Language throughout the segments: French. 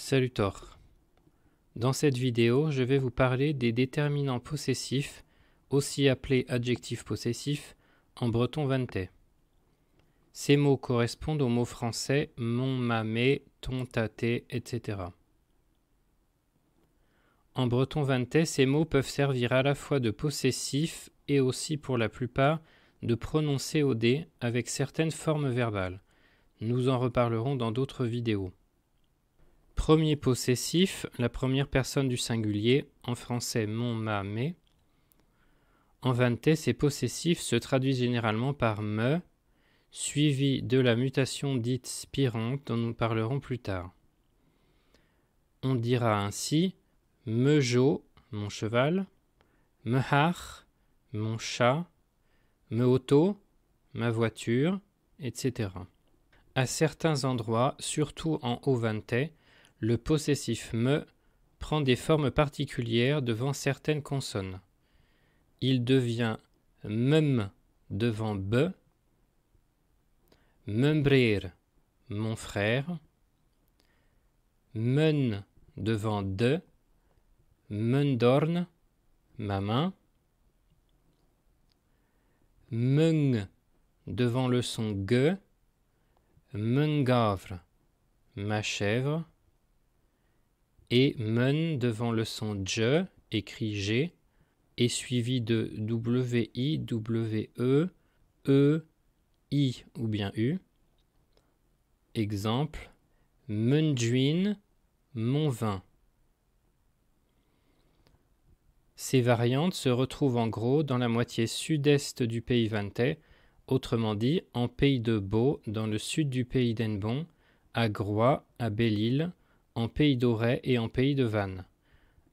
Salut Thor. Dans cette vidéo, je vais vous parler des déterminants possessifs, aussi appelés adjectifs possessifs, en breton vantais. Ces mots correspondent aux mots français mon, ma, mes, ton, ta, etc. En breton vantais, ces mots peuvent servir à la fois de possessif et aussi pour la plupart de prononcer au dé avec certaines formes verbales. Nous en reparlerons dans d'autres vidéos. Premier possessif, la première personne du singulier, en français mon, ma, mes. En vanté, ces possessifs se traduisent généralement par me, suivi de la mutation dite spirante dont nous parlerons plus tard. On dira ainsi mejo, mon cheval, mehar, mon chat, me auto, ma voiture, etc. À certains endroits, surtout en vantais, le possessif me prend des formes particulières devant certaines consonnes. Il devient mem devant b »,« membrir mon frère, men devant d »,« mundorn ma main, mung devant le son g »,« mungavre ma chèvre, et men devant le son je écrit g et suivi de w i w e e i ou bien u. Exemple menjuin mon vin. Ces variantes se retrouvent en gros dans la moitié sud-est du pays Vantais, autrement dit en pays de Beau, dans le sud du pays d'Enbon, à Groix, à Belle-Île, en Pays d'Auray et en Pays de Vannes,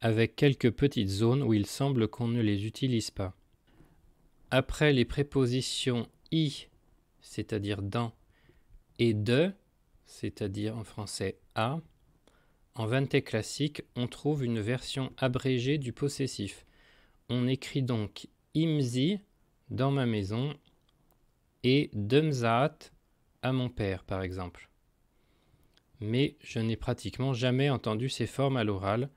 avec quelques petites zones où il semble qu'on ne les utilise pas. Après les prépositions i, c'est-à-dire dans, et de, c'est-à-dire en français à, en vanté classique, on trouve une version abrégée du possessif. On écrit donc imzi dans ma maison et demzat à mon père, par exemple mais je n'ai pratiquement jamais entendu ces formes à l'oral.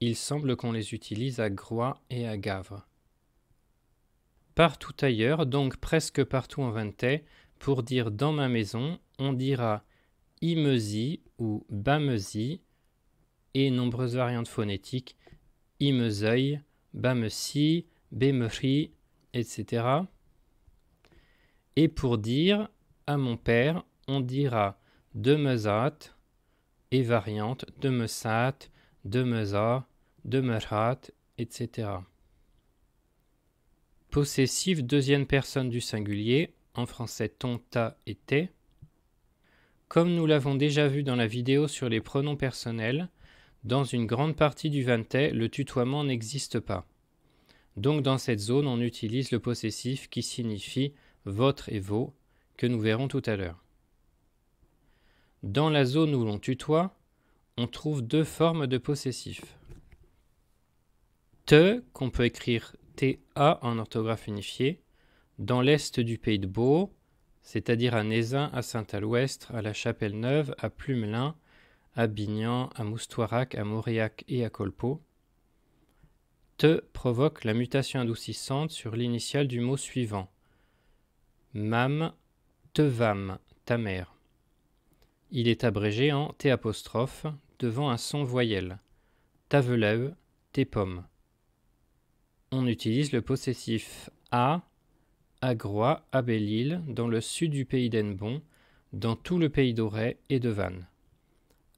Il semble qu'on les utilise à Groix et à Gavre. Partout ailleurs, donc presque partout en Ventais, pour dire dans ma maison, on dira imezi » ou bamezi » et nombreuses variantes phonétiques imezeuil, bameci, bemeri, etc. Et pour dire à mon père, on dira demezat et de MESA, de MERHAT, etc. Possessif deuxième personne du singulier, en français ton, ta et TE. Comme nous l'avons déjà vu dans la vidéo sur les pronoms personnels, dans une grande partie du VANTE, le tutoiement n'existe pas. Donc dans cette zone, on utilise le possessif qui signifie votre et vos, que nous verrons tout à l'heure. Dans la zone où l'on tutoie, on trouve deux formes de possessif. Te, qu'on peut écrire TA en orthographe unifiée, dans l'est du pays de Beau, c'est-à-dire à Nézin, à Saint-Alouestre, à la Chapelle-Neuve, à Plumelin, à Bignan, à Moustoirac, à Mauriac et à Colpo. Te provoque la mutation adoucissante sur l'initiale du mot suivant. Mam, tevam, ta mère. Il est abrégé en T devant un son voyelle. Taveleu, t'es On utilise le possessif A à Groix, à Belle-Île, dans le sud du pays d'Enbon, dans tout le pays d'Auray et de Vannes.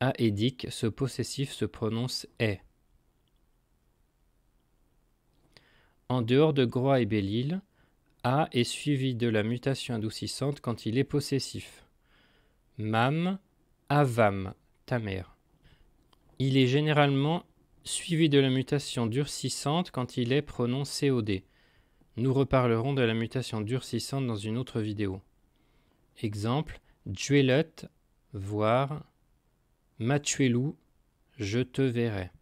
À Édic, ce possessif se prononce e. En dehors de Groix et Belle-Île, A est suivi de la mutation adoucissante quand il est possessif. Mam Avam, ta mère. Il est généralement suivi de la mutation durcissante quand il est prononcé au Nous reparlerons de la mutation durcissante dans une autre vidéo. Exemple, Djuelet, voir, Matuelou, je te verrai.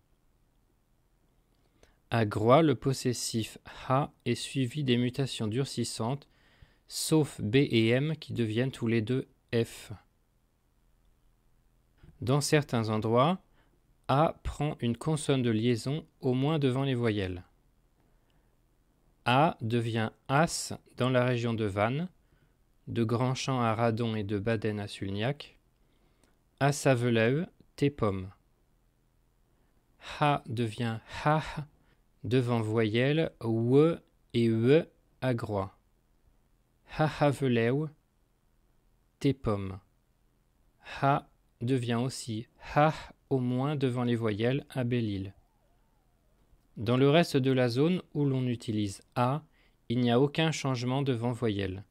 A Groix, le possessif ha est suivi des mutations durcissantes, sauf b et m qui deviennent tous les deux f. Dans certains endroits, A prend une consonne de liaison au moins devant les voyelles. A devient As dans la région de Vannes, de Grandchamp à Radon et de Baden à Sulniac, à T'es Tépom. Ha devient Ha devant voyelles W et E à Groix. Ha Haveleu, Tépom. Ha devient aussi ha au moins devant les voyelles à Belle-Île. Dans le reste de la zone où l'on utilise a, il n'y a aucun changement devant voyelle.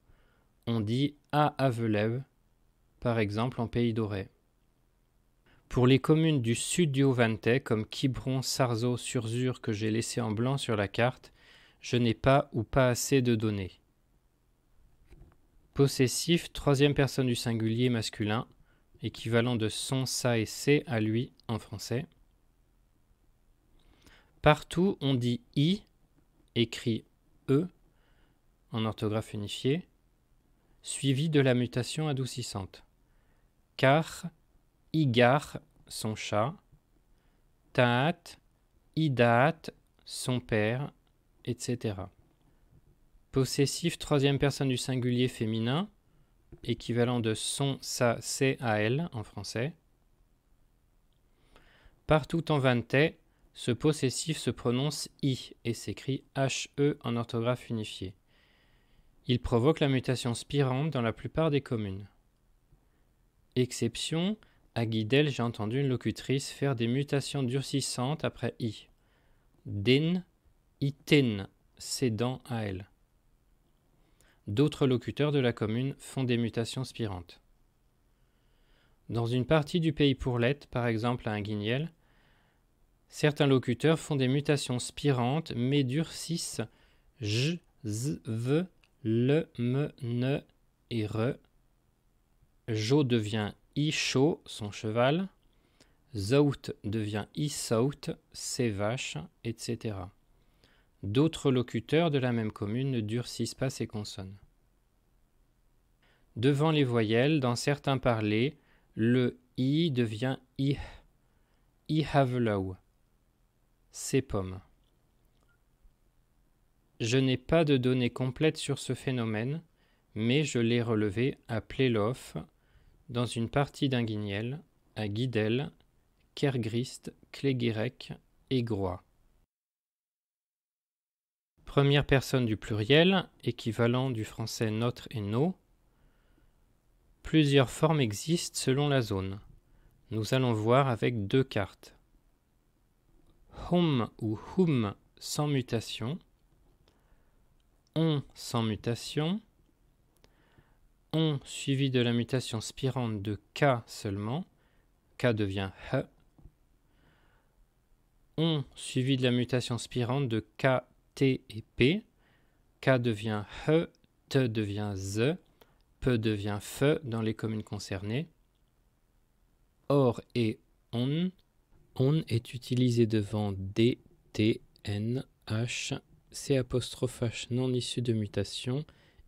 On dit a Avelève, par exemple en Pays doré. Pour les communes du sud du haut comme Quiberon, Sarzeau, Surzur, que j'ai laissé en blanc sur la carte, je n'ai pas ou pas assez de données. Possessif, troisième personne du singulier masculin, équivalent de son, ça et c'est à lui en français. Partout, on dit i, écrit e, en orthographe unifiée, suivi de la mutation adoucissante. Car, igar, son chat, taat, date son père, etc. Possessif troisième personne du singulier féminin, équivalent de son, sa, c'est, à elle en français. Partout en vantais, ce possessif se prononce i et s'écrit he en orthographe unifiée. Il provoque la mutation spirante dans la plupart des communes. Exception, à Guidel, j'ai entendu une locutrice faire des mutations durcissantes après i. Din, ITEN cédant à elle d'autres locuteurs de la commune font des mutations spirantes. Dans une partie du pays Pourlette, par exemple à guignel, certains locuteurs font des mutations spirantes mais durcissent j, z, v, le, me, ne et re. Jo devient i chaud, son cheval. Zout devient i saut, ses vaches, etc. D'autres locuteurs de la même commune ne durcissent pas ces consonnes. Devant les voyelles, dans certains parlers, le i devient i. I have pommes. Je n'ai pas de données complètes sur ce phénomène, mais je l'ai relevé à Plélof, dans une partie d'Inguignel, à Guidel, Kergrist, Kléguérec et Groix première personne du pluriel, équivalent du français notre et nos, plusieurs formes existent selon la zone. Nous allons voir avec deux cartes. HOM ou hum sans mutation, on sans mutation, on suivi de la mutation spirante de k seulement, k devient h, on suivi de la mutation spirante de k T et P, K devient H, T devient Z, P devient F dans les communes concernées. Or et on, on est utilisé devant D, T, N, H, C apostrophe H non issu de mutation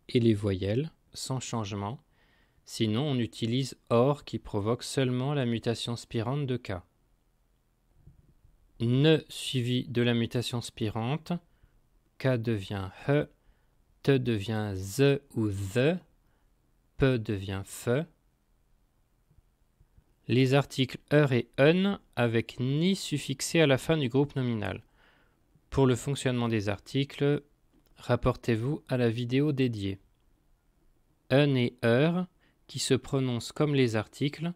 et les voyelles, sans changement. Sinon, on utilise OR qui provoque seulement la mutation spirante de K. NE suivi de la mutation spirante K devient he, te devient the ou the, PE devient fe. Les articles er et un avec ni suffixé à la fin du groupe nominal. Pour le fonctionnement des articles, rapportez-vous à la vidéo dédiée. Un et er qui se prononcent comme les articles,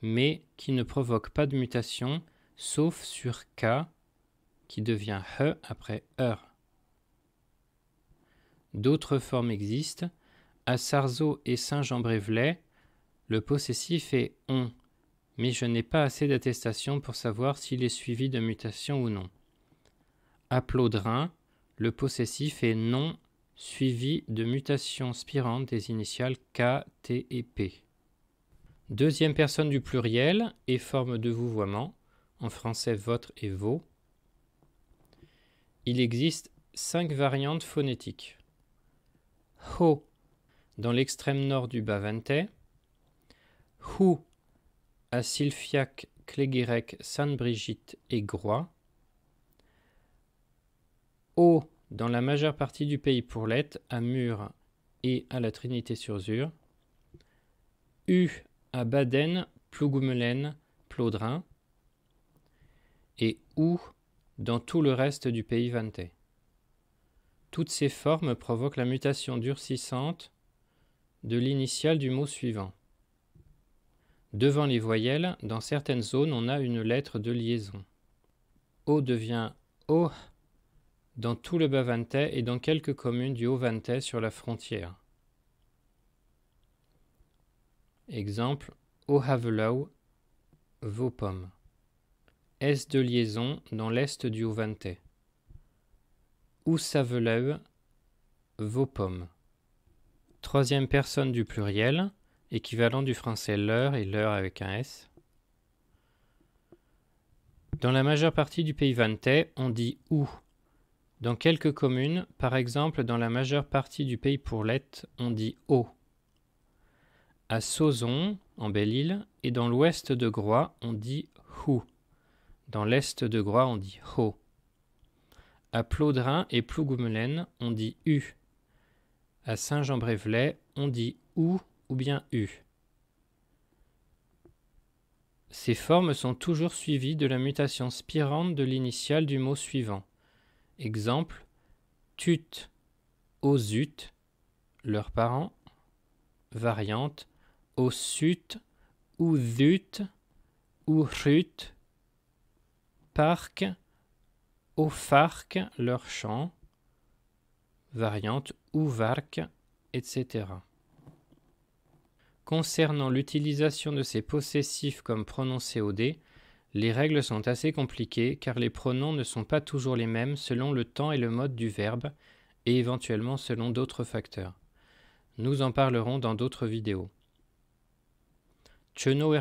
mais qui ne provoquent pas de mutation, sauf sur k, qui devient he après er. D'autres formes existent. À Sarzeau et Saint-Jean-Brévelay, le possessif est on, mais je n'ai pas assez d'attestations pour savoir s'il est suivi de mutation ou non. À Plaudrin, le possessif est non suivi de mutation spirante des initiales K, T et P. Deuxième personne du pluriel et forme de vouvoiement, en français votre et vos. Il existe cinq variantes phonétiques ho dans l'extrême nord du Bas-Ventais, hou à Silfiac, Cléguirec, Sainte-Brigitte et Groix, O dans la majeure partie du pays pourlet à Mur et à la Trinité-sur-Zur, U à Baden, Plougoumelen, Plaudrin, et OU dans tout le reste du pays Vantais. Toutes ces formes provoquent la mutation durcissante de l'initiale du mot suivant. Devant les voyelles, dans certaines zones, on a une lettre de liaison. O devient O dans tout le Bavantais et dans quelques communes du Haut-Vantais sur la frontière. Exemple O Havelau, pommes. S de liaison dans l'est du haut où vos pommes Troisième personne du pluriel, équivalent du français leur et leur avec un S. Dans la majeure partie du pays vantais, on dit ou ». Dans quelques communes, par exemple dans la majeure partie du pays Pourlette, on dit au. À Sauzon, en Belle-Île, et dans l'ouest de Groix, on dit hou. Dans l'est de Groix, on dit ho. À Plaudrin et Plougoumelen, on dit U. À Saint-Jean-Brévelay, on dit OU ou bien U. Ces formes sont toujours suivies de la mutation spirante de l'initiale du mot suivant. Exemple tut, osut, leurs parents. Variante osut, ou ourut, parc, au farc leur chant, variante VARC, etc. Concernant l'utilisation de ces possessifs comme prononcés au dé, les règles sont assez compliquées car les pronoms ne sont pas toujours les mêmes selon le temps et le mode du verbe et éventuellement selon d'autres facteurs. Nous en parlerons dans d'autres vidéos. Cheno